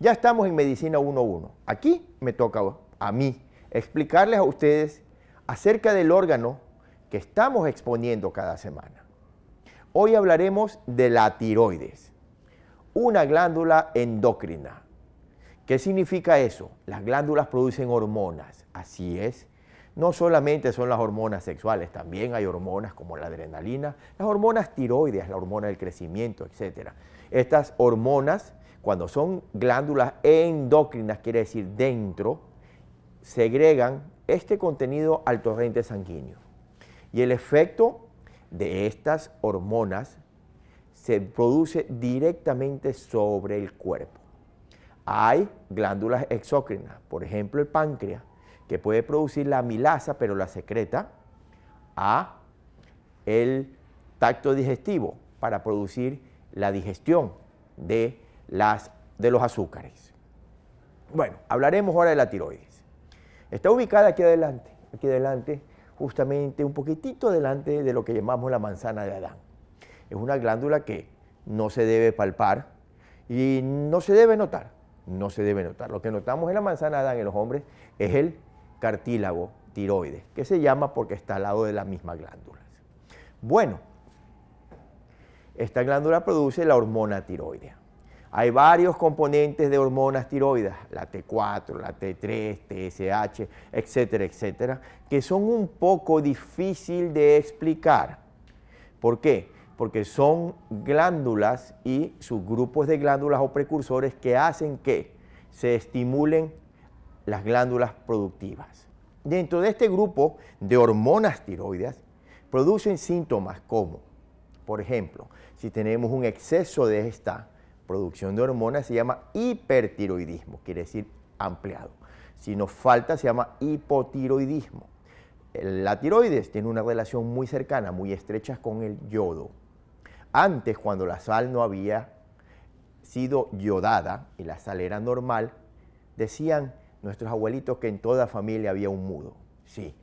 Ya estamos en Medicina 1.1. Aquí me toca a mí explicarles a ustedes acerca del órgano que estamos exponiendo cada semana. Hoy hablaremos de la tiroides, una glándula endocrina. ¿Qué significa eso? Las glándulas producen hormonas, así es. No solamente son las hormonas sexuales, también hay hormonas como la adrenalina, las hormonas tiroides, la hormona del crecimiento, etc. Estas hormonas cuando son glándulas endócrinas, quiere decir dentro, segregan este contenido al torrente sanguíneo. Y el efecto de estas hormonas se produce directamente sobre el cuerpo. Hay glándulas exócrinas, por ejemplo el páncreas, que puede producir la amilasa, pero la secreta a el tacto digestivo para producir la digestión de las de los azúcares. Bueno, hablaremos ahora de la tiroides. Está ubicada aquí adelante, aquí adelante, justamente un poquitito adelante de lo que llamamos la manzana de Adán. Es una glándula que no se debe palpar y no se debe notar, no se debe notar. Lo que notamos en la manzana de Adán en los hombres es el cartílago tiroides, que se llama porque está al lado de las mismas glándulas. Bueno, esta glándula produce la hormona tiroidea. Hay varios componentes de hormonas tiroides, la T4, la T3, TSH, etcétera, etcétera, que son un poco difícil de explicar. ¿Por qué? Porque son glándulas y subgrupos de glándulas o precursores que hacen que se estimulen las glándulas productivas. Dentro de este grupo de hormonas tiroides producen síntomas como, por ejemplo, si tenemos un exceso de esta, producción de hormonas se llama hipertiroidismo, quiere decir ampliado. Si nos falta se llama hipotiroidismo. La tiroides tiene una relación muy cercana, muy estrecha con el yodo. Antes, cuando la sal no había sido yodada y la sal era normal, decían nuestros abuelitos que en toda familia había un mudo. Sí,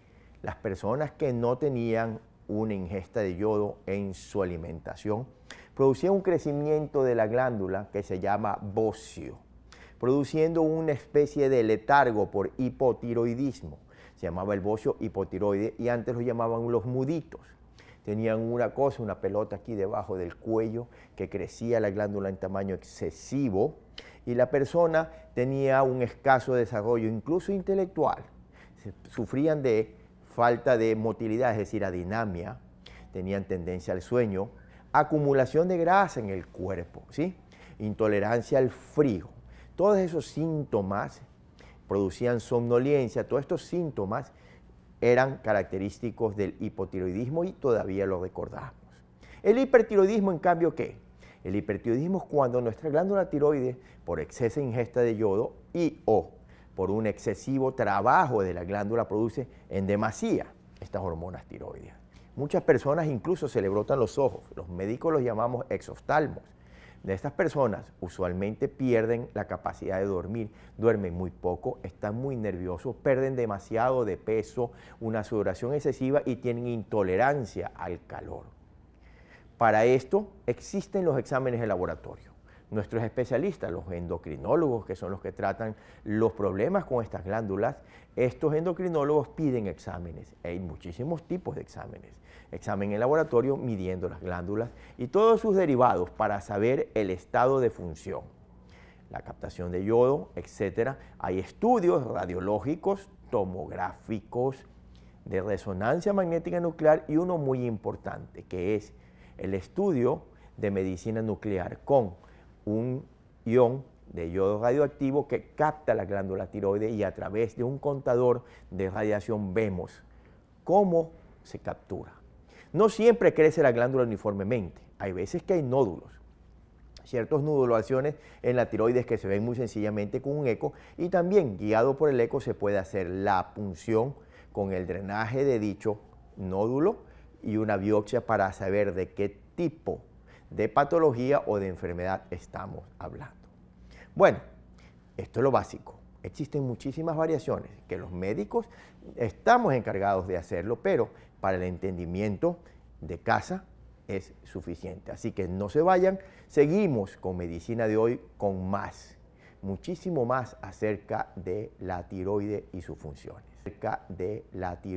las personas que no tenían una ingesta de yodo en su alimentación producía un crecimiento de la glándula que se llama bocio, produciendo una especie de letargo por hipotiroidismo. Se llamaba el bocio hipotiroide y antes lo llamaban los muditos. Tenían una cosa, una pelota aquí debajo del cuello que crecía la glándula en tamaño excesivo y la persona tenía un escaso desarrollo, incluso intelectual. sufrían de falta de motilidad, es decir, adinamia, tenían tendencia al sueño, acumulación de grasa en el cuerpo, ¿sí? intolerancia al frío. Todos esos síntomas producían somnolencia, todos estos síntomas eran característicos del hipotiroidismo y todavía lo recordamos. El hipertiroidismo, en cambio, ¿qué? El hipertiroidismo es cuando nuestra glándula tiroides, por excesa ingesta de yodo y o por un excesivo trabajo de la glándula, produce en demasía estas hormonas tiroides. Muchas personas incluso se le brotan los ojos. Los médicos los llamamos exostalmos. De estas personas usualmente pierden la capacidad de dormir, duermen muy poco, están muy nerviosos, pierden demasiado de peso, una sudoración excesiva y tienen intolerancia al calor. Para esto existen los exámenes de laboratorio nuestros especialistas, los endocrinólogos, que son los que tratan los problemas con estas glándulas, estos endocrinólogos piden exámenes. Hay muchísimos tipos de exámenes. Examen en laboratorio midiendo las glándulas y todos sus derivados para saber el estado de función. La captación de yodo, etcétera. Hay estudios radiológicos, tomográficos, de resonancia magnética nuclear y uno muy importante que es el estudio de medicina nuclear con un ion de yodo radioactivo que capta la glándula tiroides y a través de un contador de radiación vemos cómo se captura. No siempre crece la glándula uniformemente, hay veces que hay nódulos, ciertas nodulaciones en la tiroides que se ven muy sencillamente con un eco y también guiado por el eco se puede hacer la punción con el drenaje de dicho nódulo y una biopsia para saber de qué tipo de patología o de enfermedad estamos hablando. Bueno, esto es lo básico. Existen muchísimas variaciones que los médicos estamos encargados de hacerlo, pero para el entendimiento de casa es suficiente. Así que no se vayan, seguimos con Medicina de hoy con más, muchísimo más acerca de la tiroide y sus funciones. Acerca de la tiroide.